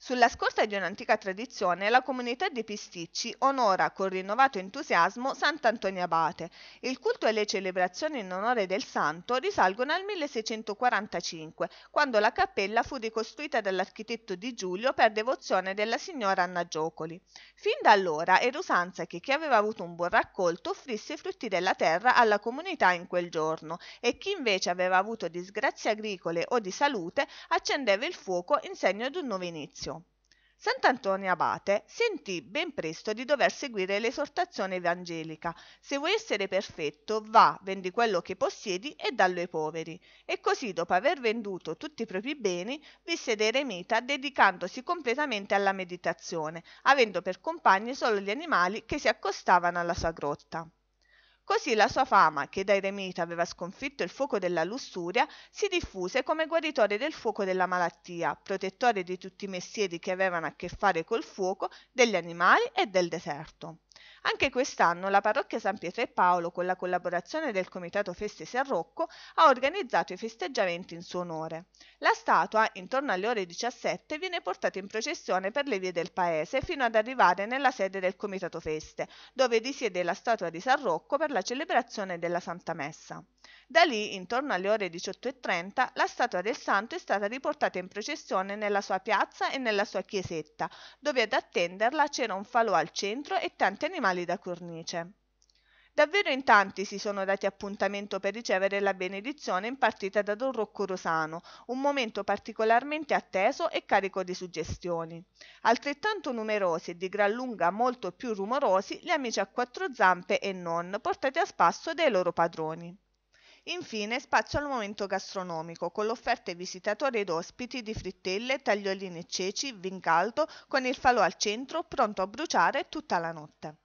Sulla scorta di un'antica tradizione, la comunità di Pisticci onora con rinnovato entusiasmo Sant'Antonio Abate. Il culto e le celebrazioni in onore del santo risalgono al 1645, quando la cappella fu ricostruita dall'architetto Di Giulio per devozione della signora Anna Giocoli. Fin da allora era usanza che chi aveva avuto un buon raccolto offrisse i frutti della terra alla comunità in quel giorno e chi invece aveva avuto disgrazie agricole o di salute accendeva il fuoco in segno di un nuovo inizio sant'antonio abate sentì ben presto di dover seguire l'esortazione evangelica se vuoi essere perfetto va vendi quello che possiedi e dallo ai poveri e così dopo aver venduto tutti i propri beni visse da eremita dedicandosi completamente alla meditazione avendo per compagni solo gli animali che si accostavano alla sua grotta Così la sua fama, che da eremita aveva sconfitto il fuoco della lussuria, si diffuse come guaritore del fuoco della malattia, protettore di tutti i mestieri che avevano a che fare col fuoco, degli animali e del deserto. Anche quest'anno la parrocchia San Pietro e Paolo, con la collaborazione del Comitato Feste San Rocco, ha organizzato i festeggiamenti in suo onore. La statua, intorno alle ore 17, viene portata in processione per le vie del paese fino ad arrivare nella sede del Comitato Feste, dove risiede la statua di San Rocco per la celebrazione della Santa Messa. Da lì, intorno alle ore 18.30, la statua del santo è stata riportata in processione nella sua piazza e nella sua chiesetta, dove ad attenderla c'era un falò al centro e tanti animali da cornice. Davvero in tanti si sono dati appuntamento per ricevere la benedizione impartita da Don Rocco Rosano, un momento particolarmente atteso e carico di suggestioni. Altrettanto numerosi e di gran lunga molto più rumorosi gli amici a quattro zampe e non, portati a spasso dai loro padroni. Infine spazio al momento gastronomico con l'offerta ai visitatori ed ospiti di frittelle, tagliolini e ceci, vin caldo, con il falò al centro pronto a bruciare tutta la notte.